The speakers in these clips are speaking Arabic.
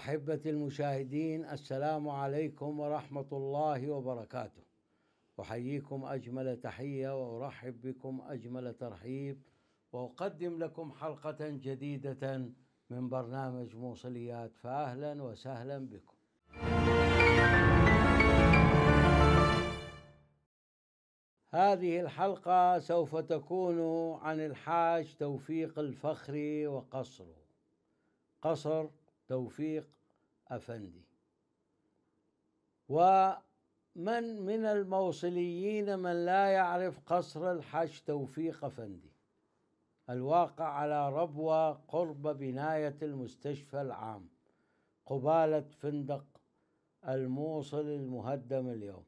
أحبتي المشاهدين السلام عليكم ورحمة الله وبركاته أحييكم أجمل تحية وأرحب بكم أجمل ترحيب وأقدم لكم حلقة جديدة من برنامج موصليات فأهلا وسهلا بكم هذه الحلقة سوف تكون عن الحاج توفيق الفخري وقصره قصر توفيق أفندي ومن من الموصليين من لا يعرف قصر الحج توفيق أفندي الواقع على ربوة قرب بناية المستشفى العام قبالة فندق الموصل المهدم اليوم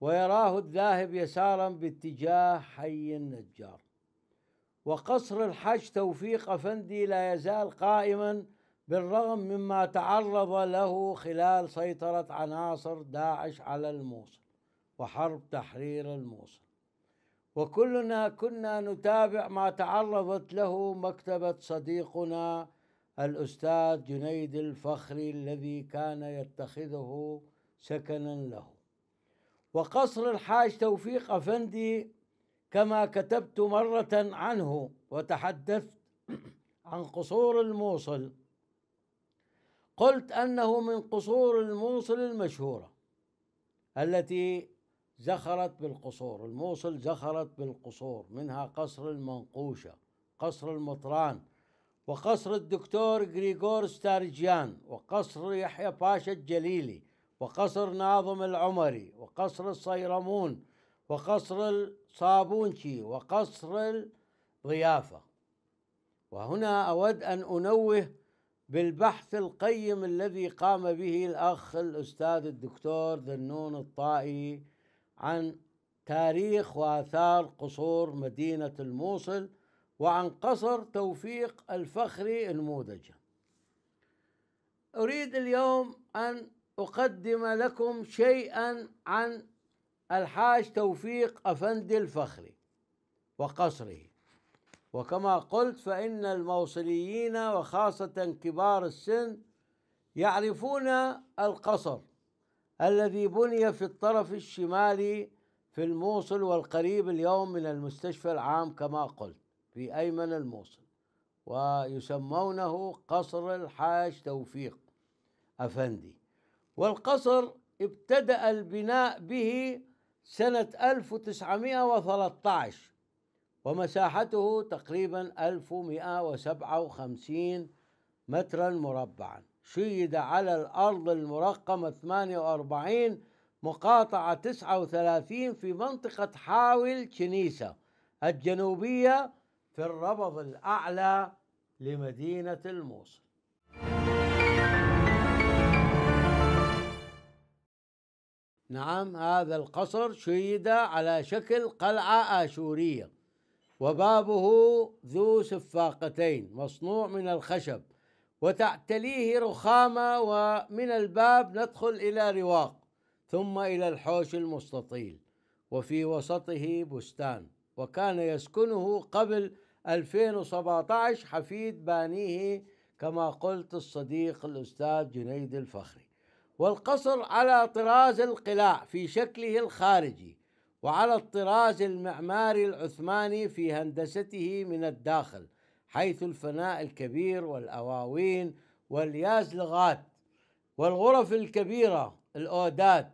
ويراه الذاهب يسارا باتجاه حي النجار وقصر الحج توفيق أفندي لا يزال قائما بالرغم مما تعرض له خلال سيطرة عناصر داعش على الموصل وحرب تحرير الموصل وكلنا كنا نتابع ما تعرضت له مكتبة صديقنا الأستاذ جنيد الفخري الذي كان يتخذه سكنا له وقصر الحاج توفيق أفندي كما كتبت مرة عنه وتحدثت عن قصور الموصل قلت أنه من قصور الموصل المشهورة التي زخرت بالقصور الموصل زخرت بالقصور منها قصر المنقوشة قصر المطران وقصر الدكتور غريغور ستارجيان وقصر يحيى باشا الجليلي وقصر ناظم العمري وقصر الصيرمون وقصر الصابونشي وقصر الضيافة وهنا أود أن أنوه بالبحث القيم الذي قام به الأخ الأستاذ الدكتور ذنون الطائي عن تاريخ وآثار قصور مدينة الموصل وعن قصر توفيق الفخري المودجة أريد اليوم أن أقدم لكم شيئا عن الحاج توفيق أفندي الفخري وقصره وكما قلت فإن الموصليين وخاصة كبار السن يعرفون القصر الذي بني في الطرف الشمالي في الموصل والقريب اليوم من المستشفى العام كما قلت في أيمن الموصل ويسمونه قصر الحاج توفيق أفندي والقصر ابتدأ البناء به سنة 1913 ومساحته تقريبا 1157 مترا مربعا شيد على الأرض المرقمة 48 مقاطعة 39 في منطقة حاول كنيسة الجنوبية في الربض الأعلى لمدينة الموصل نعم هذا القصر شيد على شكل قلعة آشورية وبابه ذو سفاقتين مصنوع من الخشب وتعتليه رخامة ومن الباب ندخل إلى رواق ثم إلى الحوش المستطيل وفي وسطه بستان وكان يسكنه قبل 2017 حفيد بانيه كما قلت الصديق الأستاذ جنيد الفخري والقصر على طراز القلاع في شكله الخارجي وعلى الطراز المعماري العثماني في هندسته من الداخل حيث الفناء الكبير والأواوين واليازلغات والغرف الكبيرة الأودات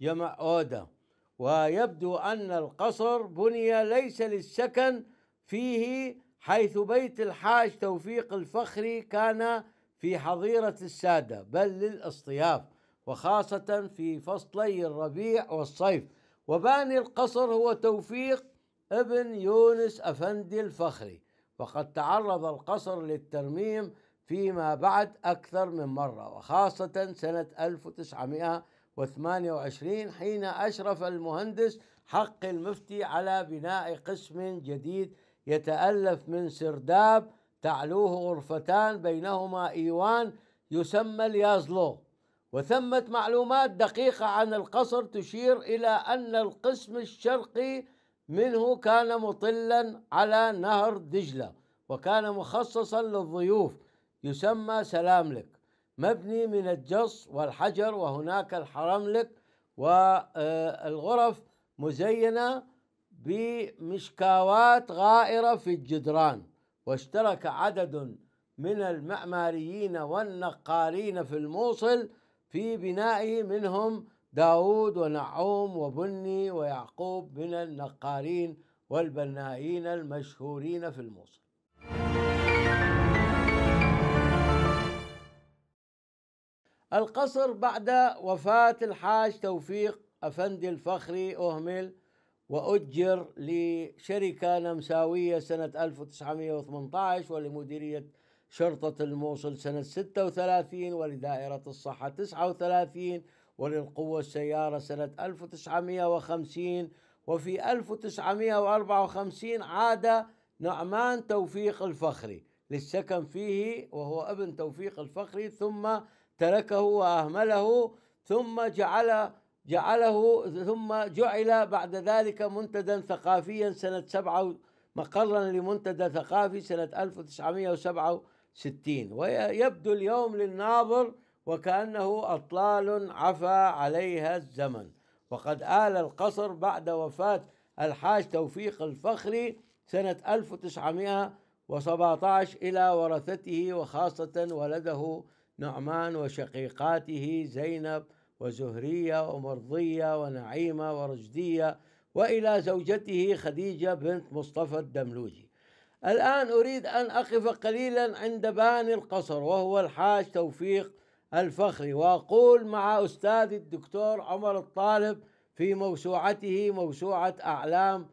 جمع أودة ويبدو أن القصر بني ليس للسكن فيه حيث بيت الحاج توفيق الفخري كان في حظيرة السادة بل للاصطياف وخاصة في فصلي الربيع والصيف وباني القصر هو توفيق ابن يونس أفندي الفخري وقد تعرض القصر للترميم فيما بعد أكثر من مرة وخاصة سنة 1928 حين أشرف المهندس حق المفتي على بناء قسم جديد يتألف من سرداب تعلوه غرفتان بينهما إيوان يسمى اليازلو وثمة معلومات دقيقة عن القصر تشير إلى أن القسم الشرقي منه كان مطلا على نهر دجلة وكان مخصصا للضيوف يسمى سلاملك مبني من الجص والحجر وهناك الحرملك والغرف مزينة بمشكاوات غائرة في الجدران واشترك عدد من المعماريين والنقالين في الموصل في بنائه منهم داود ونعوم وبني ويعقوب من النقارين والبنائين المشهورين في الموصل القصر بعد وفاة الحاج توفيق أفندي الفخري أهمل وأجر لشركة نمساوية سنة 1918 ولمديرية شرطة الموصل سنة 36 ولدائرة الصحة 39 وللقوة السيارة سنة 1950 وفي 1954 عاد نعمان توفيق الفخري للسكن فيه وهو ابن توفيق الفخري ثم تركه وأهمله ثم جعل جعله ثم جعل بعد ذلك منتدى ثقافيا سنة سبعة مقرا لمنتدى ثقافي سنة 1977 ستين ويبدو اليوم للناظر وكأنه أطلال عفى عليها الزمن وقد آل القصر بعد وفاة الحاج توفيق الفخري سنة 1917 إلى ورثته وخاصة ولده نعمان وشقيقاته زينب وزهرية ومرضية ونعيمة ورشدية وإلى زوجته خديجة بنت مصطفى الدملوجي الآن أريد أن أقف قليلا عند باني القصر وهو الحاج توفيق الفخري وأقول مع أستاذي الدكتور عمر الطالب في موسوعته موسوعة أعلام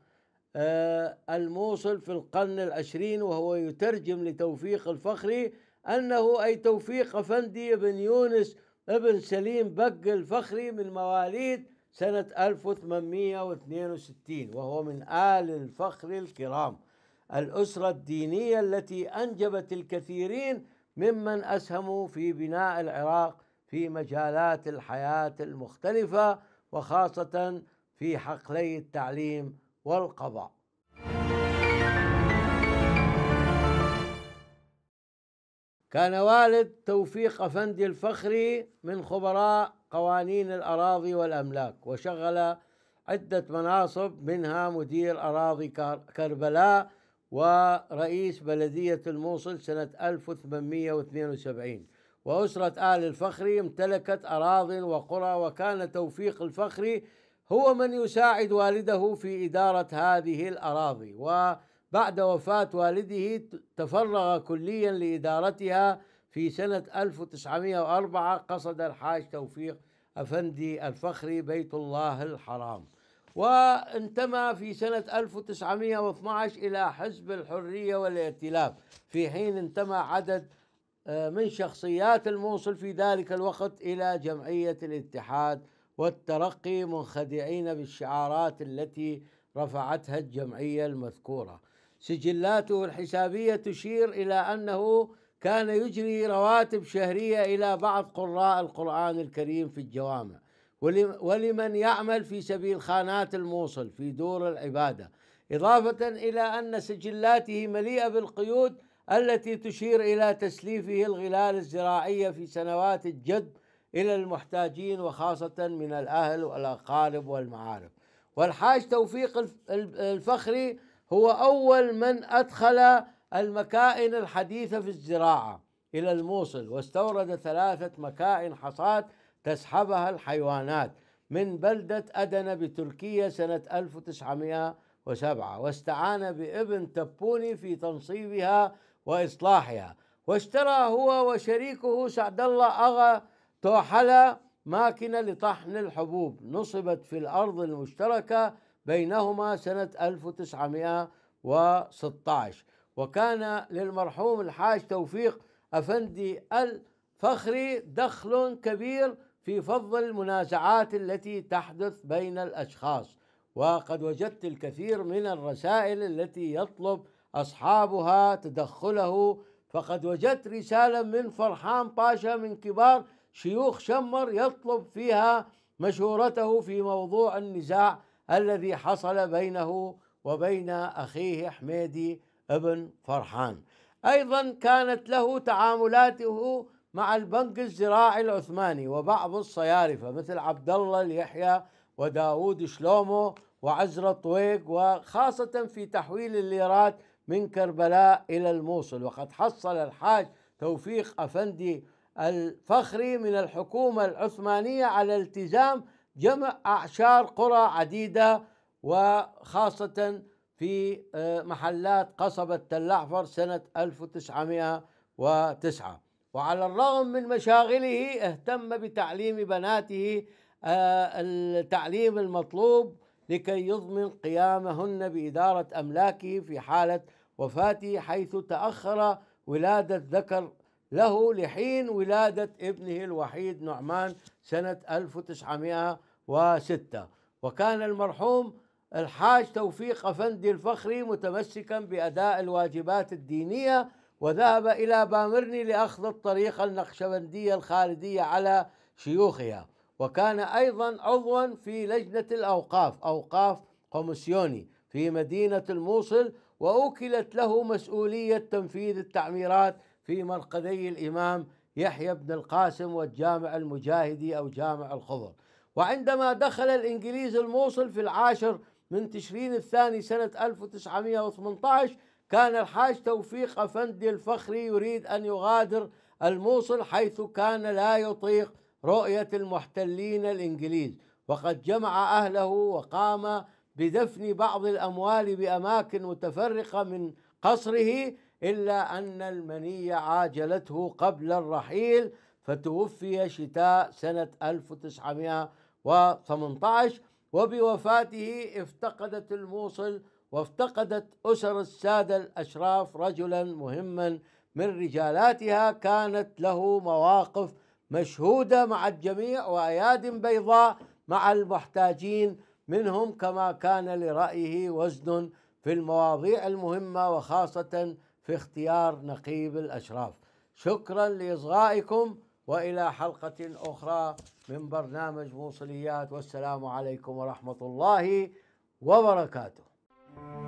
آه، الموصل في القرن العشرين وهو يترجم لتوفيق الفخري أنه أي توفيق أفندي بن يونس ابن سليم بق الفخري من مواليد سنة 1862 وهو من آل الفخر الكرام الاسره الدينيه التي انجبت الكثيرين ممن اسهموا في بناء العراق في مجالات الحياه المختلفه وخاصه في حقلي التعليم والقضاء كان والد توفيق افندي الفخري من خبراء قوانين الاراضي والاملاك وشغل عده مناصب منها مدير اراضي كربلاء ورئيس بلدية الموصل سنة 1872 وأسرة آل الفخري امتلكت أراضٍ وقرى وكان توفيق الفخري هو من يساعد والده في إدارة هذه الأراضي وبعد وفاة والده تفرغ كليا لإدارتها في سنة 1904 قصد الحاج توفيق أفندي الفخري بيت الله الحرام وانتمى في سنة 1912 إلى حزب الحرية والائتلاف في حين انتمى عدد آه، من شخصيات الموصل في ذلك الوقت إلى جمعية الاتحاد والترقي منخدعين بالشعارات التي رفعتها الجمعية المذكورة سجلاته الحسابية تشير إلى أنه كان يجري رواتب شهرية إلى بعض قراء القرآن الكريم في الجوامع ولمن يعمل في سبيل خانات الموصل في دور العباده اضافه الى ان سجلاته مليئه بالقيود التي تشير الى تسليفه الغلال الزراعيه في سنوات الجد الى المحتاجين وخاصه من الاهل والاقارب والمعارف والحاج توفيق الفخري هو اول من ادخل المكائن الحديثه في الزراعه الى الموصل واستورد ثلاثه مكائن حصاد تسحبها الحيوانات من بلدة أدنى بتركيا سنة 1907 واستعان بابن تبوني في تنصيبها وإصلاحها واشترى هو وشريكه سعد الله أغا توحلة ماكنة لطحن الحبوب نصبت في الأرض المشتركة بينهما سنة 1916 وكان للمرحوم الحاج توفيق أفندي الفخري دخل كبير في فض المنازعات التي تحدث بين الاشخاص وقد وجدت الكثير من الرسائل التي يطلب اصحابها تدخله فقد وجدت رساله من فرحان باشا من كبار شيوخ شمر يطلب فيها مشورته في موضوع النزاع الذي حصل بينه وبين اخيه حميدي ابن فرحان ايضا كانت له تعاملاته مع البنك الزراعي العثماني وبعض الصيارفة مثل عبد الله اليحيى وداوود شلومو وعزرة طويق وخاصة في تحويل الليرات من كربلاء إلى الموصل وقد حصل الحاج توفيق أفندي الفخري من الحكومة العثمانية على التزام جمع أعشار قرى عديدة وخاصة في آه، محلات قصبة تلعفر سنة 1909 وعلى الرغم من مشاغله اهتم بتعليم بناته آه، التعليم المطلوب لكي يضمن قيامهن بإدارة أملاكه في حالة وفاته حيث تأخر ولادة ذكر له لحين ولادة ابنه الوحيد نعمان سنة 1906 وكان المرحوم الحاج توفيق أفندي الفخري متمسكا بأداء الواجبات الدينية وذهب إلى بامرني لأخذ الطريقة النقشبندية الخالدية على شيوخها وكان أيضا عضوا في لجنة الأوقاف أوقاف قومسيوني في مدينة الموصل وأوكلت له مسؤولية تنفيذ التعميرات في مرقدي الإمام يحيى بن القاسم والجامع المجاهدي أو جامع الخضر وعندما دخل الإنجليز الموصل في العاشر من تشرين الثاني سنة 1918 كان الحاج توفيق أفندي الفخري يريد أن يغادر الموصل حيث كان لا يطيق رؤية المحتلين الإنجليز وقد جمع أهله وقام بدفن بعض الأموال بأماكن متفرقة من قصره إلا أن المنية عاجلته قبل الرحيل فتوفي شتاء سنة 1918 وبوفاته افتقدت الموصل وافتقدت أسر السادة الأشراف رجلا مهما من رجالاتها كانت له مواقف مشهودة مع الجميع وأياد بيضاء مع المحتاجين منهم كما كان لرأيه وزن في المواضيع المهمة وخاصة في اختيار نقيب الأشراف شكرا لإصغائكم وإلى حلقة أخرى من برنامج موصليات والسلام عليكم ورحمة الله وبركاته Thank you.